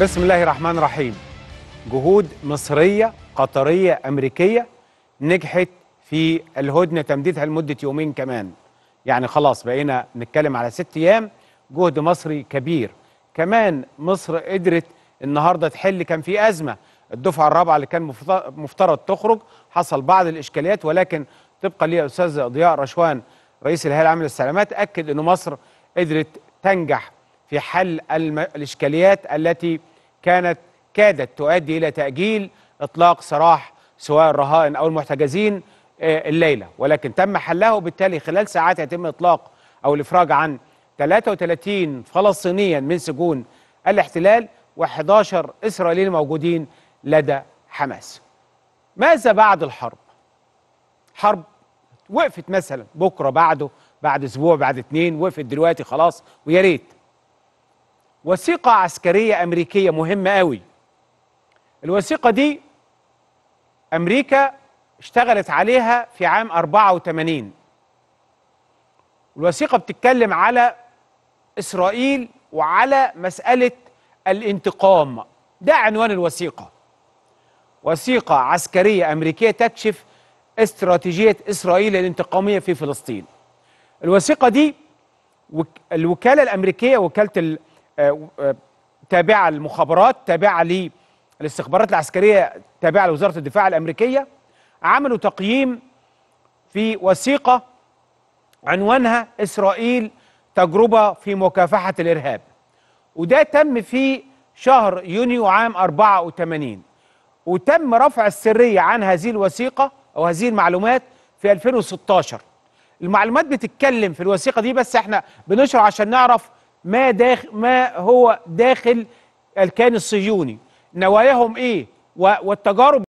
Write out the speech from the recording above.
بسم الله الرحمن الرحيم جهود مصرية قطرية أمريكية نجحت في الهدنة تمديدها لمدة يومين كمان يعني خلاص بقينا نتكلم على ست أيام جهد مصري كبير كمان مصر قدرت النهاردة تحل كان في أزمة الدفعة الرابعة اللي كان مفترض تخرج حصل بعض الإشكاليات ولكن طبقا لي أستاذ ضياء رشوان رئيس الهيئة العامة للسلامات أكد أن مصر قدرت تنجح في حل الإشكاليات التي كانت كادت تؤدي إلى تأجيل إطلاق سراح سواء الرهائن أو المحتجزين آه، الليلة ولكن تم حلها وبالتالي خلال ساعات يتم إطلاق أو الإفراج عن 33 فلسطينيا من سجون الاحتلال و11 إسرائيلي موجودين لدى حماس ماذا بعد الحرب؟ حرب وقفت مثلا بكرة بعده بعد أسبوع بعد اثنين وقفت دلوقتي خلاص ويا ريت وثيقة عسكرية أمريكية مهمة قوي الوثيقة دي أمريكا اشتغلت عليها في عام 84 الوثيقة بتتكلم على إسرائيل وعلى مسألة الانتقام ده عنوان الوثيقة وثيقة عسكرية أمريكية تكشف استراتيجية إسرائيل الانتقامية في فلسطين الوثيقة دي الوكالة الأمريكية وكالة آه، آه، تابعه للمخابرات تابعه للاستخبارات العسكريه تابعه لوزاره الدفاع الامريكيه عملوا تقييم في وثيقه عنوانها اسرائيل تجربه في مكافحه الارهاب وده تم في شهر يونيو عام 84 وتم رفع السريه عن هذه الوثيقه او هذه المعلومات في 2016 المعلومات بتتكلم في الوثيقه دي بس احنا بنشرح عشان نعرف ما داخل ما هو داخل الكيان الصهيوني نواياهم ايه والتجارب